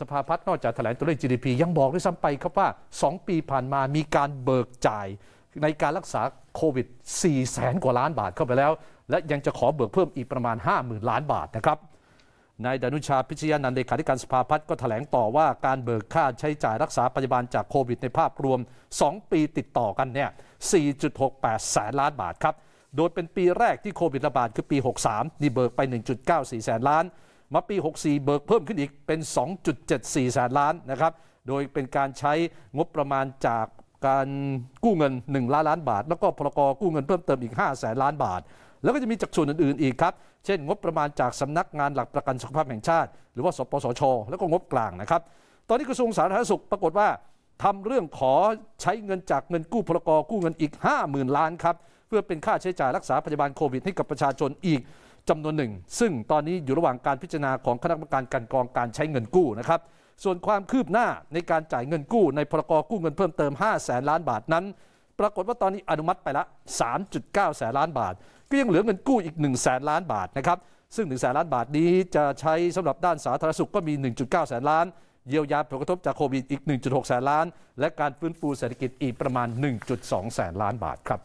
สภาพัฒน์นอกจากแถลงตัวเลข GDP ยังบอกด้วยซ้ำไปครับว่า 2 ปีผ่านมามีการเบิกจ่ายในการรักษาโควิด4แสนกว่าล้านบาทเข้าไปแล้ว และยังจะขอเบิกเพิ่มอีกประมาณ 50,000 ล้านบาทนะครับนายดนุชาพิชยานันท์เลขาธิการสภาพัฒน์ก็แถลงต่อว่าการเบิกค่าใช้จ่ายรักษาพยาบาลจากโควิดในภาพรวม 2 ปีติดต่อกันเนี่ย4.68แสนล้านบาทครับโดยเป็นปีแรกที่โควิดระบาดคือปี63นี่เบิกไป 1.94แสนล้านมาปี 64 เบิกเพิ่มขึ้นอีกเป็น 2.74แสนล้านนะครับ โดยเป็นการใช้งบประมาณจากการกู้เงิน1ล้านล้านบาท แล้วก็พลกกู้เงินเพิ่มเติมอีก5แสนล้านบาท แล้วก็จะมีจากส่วนอื่น ๆอีกครับเช่นงบประมาณจากสำนักงานหลักประกันสุขภาพแห่งชาติ หรือว่าสปสชแล้วก็งบกลางนะครับตอนนี้กระทรวงสาธารณสุขปรากฏว่าทำเรื่องขอใช้เงินจากเงินกู้พลกกู้เงินอีก 50,000 ล้านครับเพื่อเป็นค่าใช้จ่ายรักษาพยาบาลโควิดให้กับประชาชนอีกจำนวนหนึ่ง ซึ่งตอนนี้อยู่ระหว่างการพิจารณาของคณะกรรมการการกองการใช้เงินกู้นะครับ ส่วนความคืบหน้าในการจ่ายเงินกู้ในพรกกู้เงินเพิ่มเติม 5 0 0แสนล้านบาทนั้น ปรากฏว่าตอนนี้อนุมัติไปละ 3.9แสนล้านบาทก็ยังเหลือเงินกู้อีก 1 0 0 0 0แสนล้านบาทนะครับซึ่ง1 0 0 0 0แสนล้านบาทนี้จะใช้สำหรับด้านสาธารณสุขก็มี 1.9แสนล้าน เยียวยาผลกระทบจากโควิดอีก1.6แสนล้าน และการฟื้นฟูเศรษฐกิจอีกประมาณ 1.2แสนล้านบาทครับ